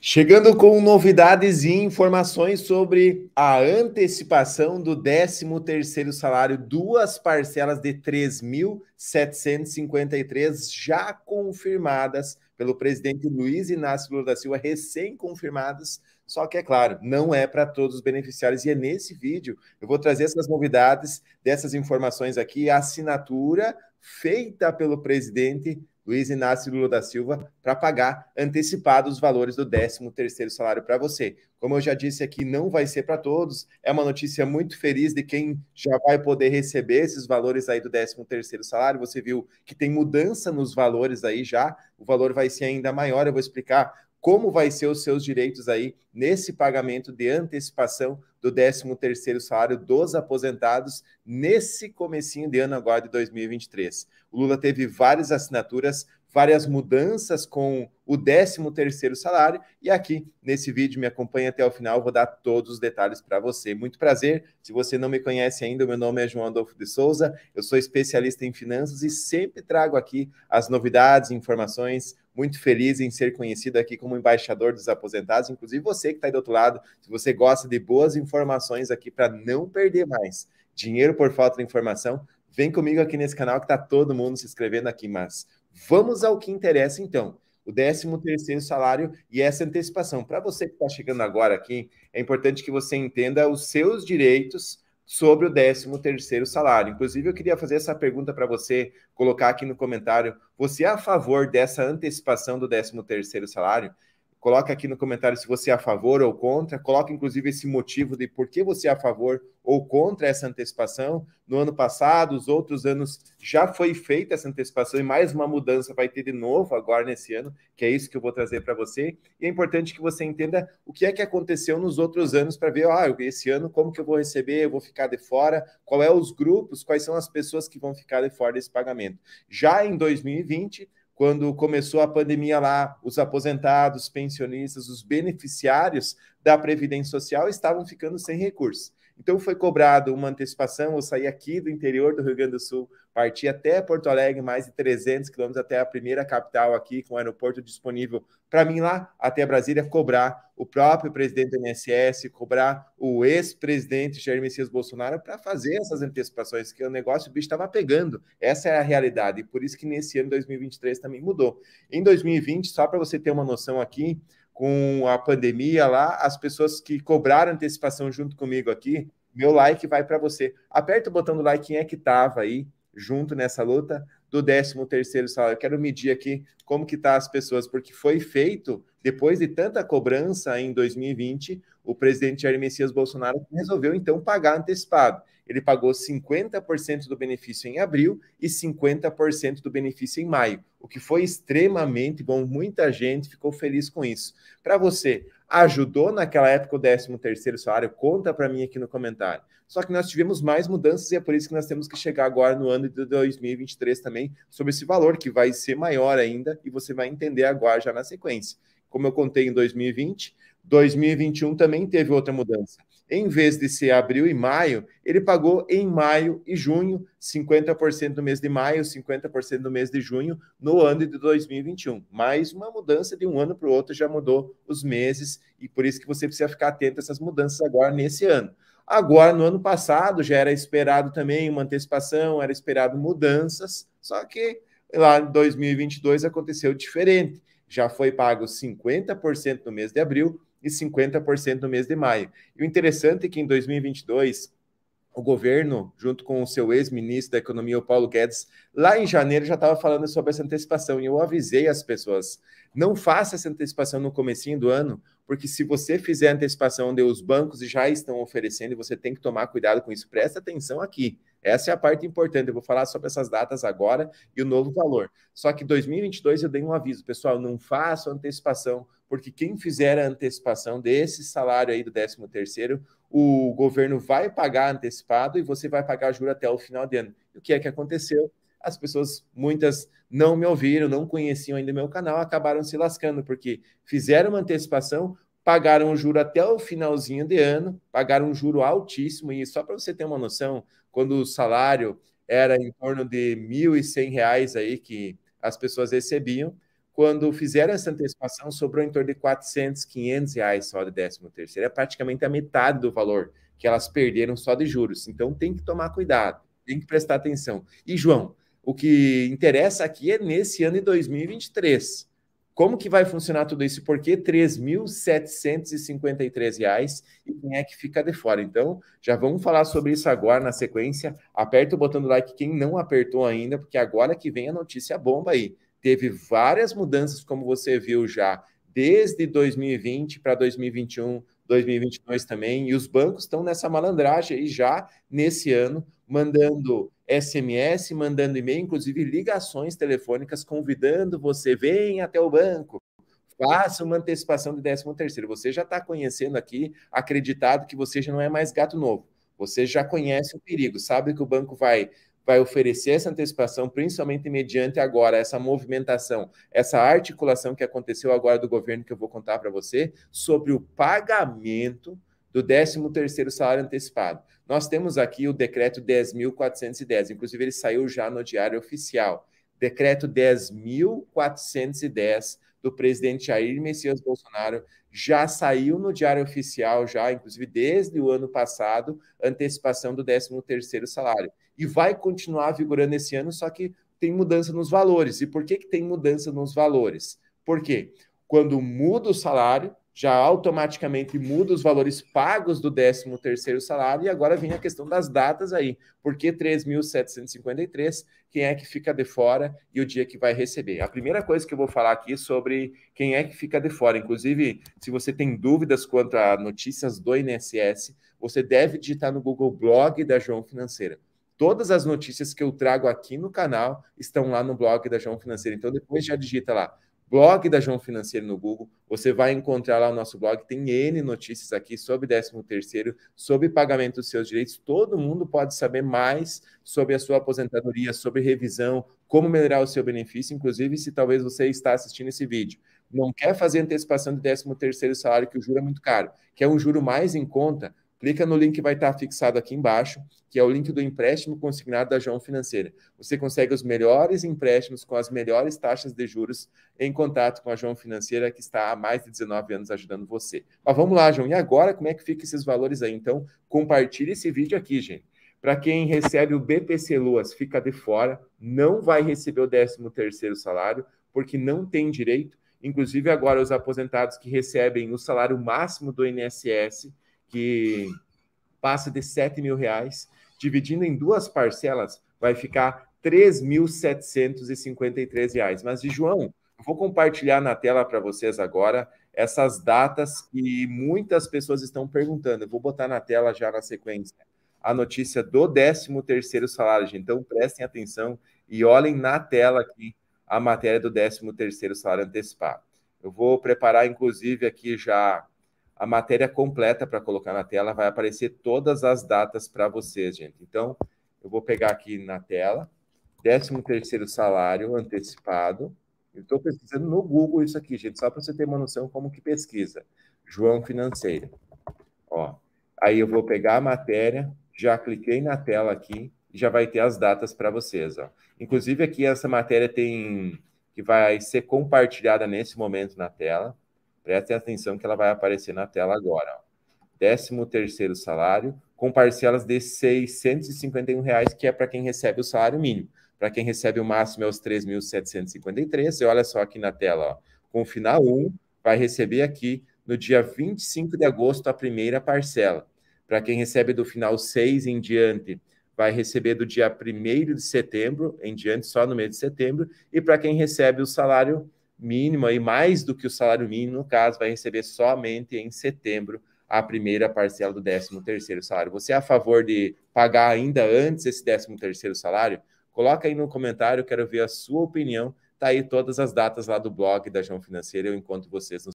Chegando com novidades e informações sobre a antecipação do 13º salário, duas parcelas de 3.753 já confirmadas pelo presidente Luiz Inácio Lula da Silva, recém-confirmadas, só que é claro, não é para todos os beneficiários e é nesse vídeo eu vou trazer essas novidades, dessas informações aqui, a assinatura feita pelo presidente Luiz Inácio Lula da Silva para pagar antecipado os valores do 13º salário para você. Como eu já disse aqui, não vai ser para todos. É uma notícia muito feliz de quem já vai poder receber esses valores aí do 13º salário. Você viu que tem mudança nos valores aí já. O valor vai ser ainda maior. Eu vou explicar como vai ser os seus direitos aí nesse pagamento de antecipação do 13º salário dos aposentados nesse comecinho de ano agora de 2023. O Lula teve várias assinaturas, várias mudanças com o 13º salário e aqui nesse vídeo me acompanha até o final, vou dar todos os detalhes para você. Muito prazer. Se você não me conhece ainda, meu nome é João Adolfo de Souza, eu sou especialista em finanças e sempre trago aqui as novidades, informações, muito feliz em ser conhecido aqui como embaixador dos aposentados, inclusive você que está aí do outro lado, se você gosta de boas informações aqui para não perder mais dinheiro por falta de informação, vem comigo aqui nesse canal que está todo mundo se inscrevendo aqui, mas vamos ao que interessa então. O 13 terceiro salário e essa antecipação. Para você que está chegando agora aqui, é importante que você entenda os seus direitos sobre o 13º salário. Inclusive, eu queria fazer essa pergunta para você, colocar aqui no comentário, você é a favor dessa antecipação do 13º salário? Coloca aqui no comentário se você é a favor ou contra. Coloca, inclusive, esse motivo de por que você é a favor ou contra essa antecipação. No ano passado, os outros anos, já foi feita essa antecipação e mais uma mudança vai ter de novo agora nesse ano, que é isso que eu vou trazer para você. E é importante que você entenda o que é que aconteceu nos outros anos para ver, ah, esse ano como que eu vou receber, eu vou ficar de fora, qual é os grupos, quais são as pessoas que vão ficar de fora desse pagamento. Já em 2020, quando começou a pandemia lá, os aposentados, pensionistas, os beneficiários da Previdência Social estavam ficando sem recursos. Então foi cobrado uma antecipação, eu saí aqui do interior do Rio Grande do Sul, parti até Porto Alegre, mais de 300 quilômetros até a primeira capital aqui, com o aeroporto disponível para mim lá até Brasília, cobrar o próprio presidente do INSS, cobrar o ex-presidente Jair Messias Bolsonaro para fazer essas antecipações, que o negócio o bicho estava pegando. Essa é a realidade, e por isso que nesse ano 2023 também mudou. Em 2020, só para você ter uma noção aqui, com a pandemia lá, as pessoas que cobraram antecipação junto comigo aqui, meu like vai para você. Aperta o botão do like, quem é que estava aí junto nessa luta do 13º salário. Eu quero medir aqui como que tá as pessoas, porque foi feito, depois de tanta cobrança em 2020, o presidente Jair Messias Bolsonaro resolveu então pagar antecipado ele pagou 50% do benefício em abril e 50% do benefício em maio, o que foi extremamente bom. Muita gente ficou feliz com isso. Para você, ajudou naquela época o 13º salário? Conta para mim aqui no comentário. Só que nós tivemos mais mudanças e é por isso que nós temos que chegar agora no ano de 2023 também sobre esse valor que vai ser maior ainda e você vai entender agora já na sequência. Como eu contei em 2020, 2021 também teve outra mudança em vez de ser abril e maio, ele pagou em maio e junho, 50% do mês de maio, 50% do mês de junho, no ano de 2021. Mais uma mudança de um ano para o outro já mudou os meses, e por isso que você precisa ficar atento a essas mudanças agora nesse ano. Agora, no ano passado, já era esperado também uma antecipação, era esperado mudanças, só que lá em 2022 aconteceu diferente. Já foi pago 50% no mês de abril, e 50% no mês de maio. E o interessante é que em 2022 o governo, junto com o seu ex-ministro da Economia, o Paulo Guedes, lá em janeiro já estava falando sobre essa antecipação e eu avisei as pessoas, não faça essa antecipação no comecinho do ano, porque se você fizer antecipação onde os bancos já estão oferecendo, você tem que tomar cuidado com isso. Presta atenção aqui. Essa é a parte importante. Eu vou falar sobre essas datas agora e o novo valor. Só que 2022 eu dei um aviso, pessoal, não façam antecipação, porque quem fizer a antecipação desse salário aí do 13 terceiro, o governo vai pagar antecipado e você vai pagar juro até o final de ano. E o que é que aconteceu? as pessoas, muitas não me ouviram, não conheciam ainda meu canal, acabaram se lascando, porque fizeram uma antecipação, pagaram o juro até o finalzinho de ano, pagaram um juro altíssimo, e só para você ter uma noção, quando o salário era em torno de R$ 1.100 aí que as pessoas recebiam, quando fizeram essa antecipação, sobrou em torno de 400, 500 reais só de 13 terceiro. É praticamente a metade do valor que elas perderam só de juros. Então, tem que tomar cuidado, tem que prestar atenção. E, João, o que interessa aqui é nesse ano de 2023. Como que vai funcionar tudo isso? Por que R$ 3.753 e quem é que fica de fora? Então, já vamos falar sobre isso agora na sequência. Aperta o botão do like quem não apertou ainda, porque agora que vem a notícia bomba aí. Teve várias mudanças, como você viu já, desde 2020 para 2021, 2022 também, e os bancos estão nessa malandragem aí já nesse ano, mandando SMS, mandando e-mail, inclusive ligações telefônicas convidando você, vem até o banco, faça uma antecipação de 13 terceiro. Você já está conhecendo aqui, acreditado que você já não é mais gato novo. Você já conhece o perigo, sabe que o banco vai vai oferecer essa antecipação, principalmente mediante agora essa movimentação, essa articulação que aconteceu agora do governo que eu vou contar para você sobre o pagamento do 13º salário antecipado. Nós temos aqui o decreto 10.410, inclusive ele saiu já no Diário Oficial. Decreto 10.410 do presidente Jair Messias Bolsonaro já saiu no Diário Oficial, já, inclusive desde o ano passado, antecipação do 13 salário. E vai continuar vigorando esse ano, só que tem mudança nos valores. E por que, que tem mudança nos valores? Porque quando muda o salário, já automaticamente muda os valores pagos do 13º salário e agora vem a questão das datas aí. Por que 3.753? Quem é que fica de fora e o dia que vai receber? A primeira coisa que eu vou falar aqui é sobre quem é que fica de fora, inclusive, se você tem dúvidas quanto a notícias do INSS, você deve digitar no Google Blog da João Financeira. Todas as notícias que eu trago aqui no canal estão lá no blog da João Financeira. Então depois já digita lá blog da João Financeiro no Google, você vai encontrar lá o nosso blog, tem N notícias aqui sobre 13º, sobre pagamento dos seus direitos, todo mundo pode saber mais sobre a sua aposentadoria, sobre revisão, como melhorar o seu benefício, inclusive se talvez você está assistindo esse vídeo, não quer fazer antecipação de 13º salário, que o juro é muito caro, quer um juro mais em conta, clica no link que vai estar fixado aqui embaixo, que é o link do empréstimo consignado da João Financeira. Você consegue os melhores empréstimos com as melhores taxas de juros em contato com a João Financeira, que está há mais de 19 anos ajudando você. Mas vamos lá, João. E agora, como é que ficam esses valores aí? Então, compartilhe esse vídeo aqui, gente. Para quem recebe o BPC Luas, fica de fora, não vai receber o 13º salário, porque não tem direito. Inclusive, agora, os aposentados que recebem o salário máximo do INSS que passa de 7 mil reais, dividindo em duas parcelas, vai ficar R$ reais. Mas, de João, vou compartilhar na tela para vocês agora essas datas que muitas pessoas estão perguntando. Eu vou botar na tela já na sequência a notícia do 13º salário. Então, prestem atenção e olhem na tela aqui a matéria do 13º salário antecipado. Eu vou preparar, inclusive, aqui já a matéria completa para colocar na tela, vai aparecer todas as datas para vocês, gente. Então, eu vou pegar aqui na tela, 13º salário antecipado. Eu estou pesquisando no Google isso aqui, gente, só para você ter uma noção como que pesquisa. João Financeiro. Ó, aí eu vou pegar a matéria, já cliquei na tela aqui, já vai ter as datas para vocês. Ó. Inclusive aqui essa matéria tem que vai ser compartilhada nesse momento na tela. Prestem atenção que ela vai aparecer na tela agora. Décimo terceiro salário, com parcelas de R$ 651,00, reais, que é para quem recebe o salário mínimo. Para quem recebe o máximo é os 3.753,00. E olha só aqui na tela, ó. com o final 1, vai receber aqui no dia 25 de agosto a primeira parcela. Para quem recebe do final 6 em diante, vai receber do dia 1 de setembro em diante, só no mês de setembro. E para quem recebe o salário mínimo aí mais do que o salário mínimo, no caso, vai receber somente em setembro a primeira parcela do 13º salário. Você é a favor de pagar ainda antes esse 13º salário? Coloca aí no comentário, quero ver a sua opinião. Tá aí todas as datas lá do blog da João Financeira, eu encontro vocês no